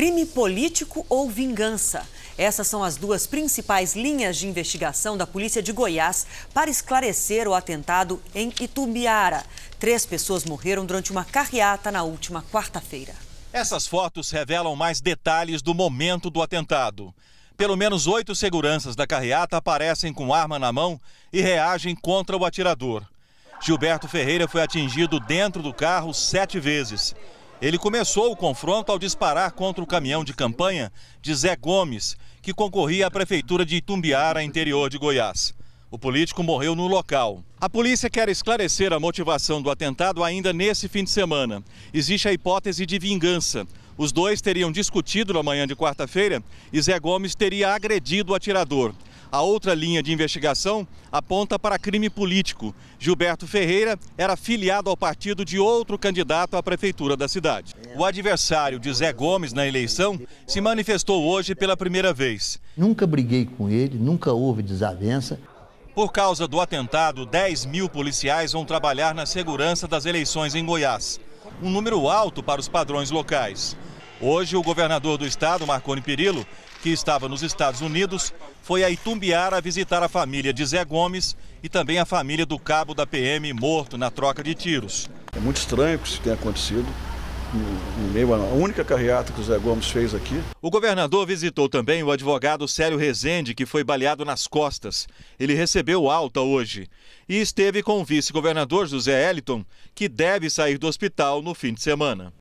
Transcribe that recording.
Crime político ou vingança? Essas são as duas principais linhas de investigação da Polícia de Goiás para esclarecer o atentado em Itumbiara. Três pessoas morreram durante uma carreata na última quarta-feira. Essas fotos revelam mais detalhes do momento do atentado. Pelo menos oito seguranças da carreata aparecem com arma na mão e reagem contra o atirador. Gilberto Ferreira foi atingido dentro do carro sete vezes. Ele começou o confronto ao disparar contra o caminhão de campanha de Zé Gomes, que concorria à prefeitura de Itumbiara, interior de Goiás. O político morreu no local. A polícia quer esclarecer a motivação do atentado ainda nesse fim de semana. Existe a hipótese de vingança. Os dois teriam discutido na manhã de quarta-feira e Zé Gomes teria agredido o atirador. A outra linha de investigação aponta para crime político. Gilberto Ferreira era filiado ao partido de outro candidato à prefeitura da cidade. O adversário de Zé Gomes na eleição se manifestou hoje pela primeira vez. Nunca briguei com ele, nunca houve desavença. Por causa do atentado, 10 mil policiais vão trabalhar na segurança das eleições em Goiás. Um número alto para os padrões locais. Hoje, o governador do estado, Marconi Perillo, que estava nos Estados Unidos, foi a Itumbiara visitar a família de Zé Gomes e também a família do cabo da PM morto na troca de tiros. É muito estranho o que isso tem acontecido. No meio, a única carreata que o Zé Gomes fez aqui. O governador visitou também o advogado Célio Rezende, que foi baleado nas costas. Ele recebeu alta hoje. E esteve com o vice-governador José Eliton, que deve sair do hospital no fim de semana.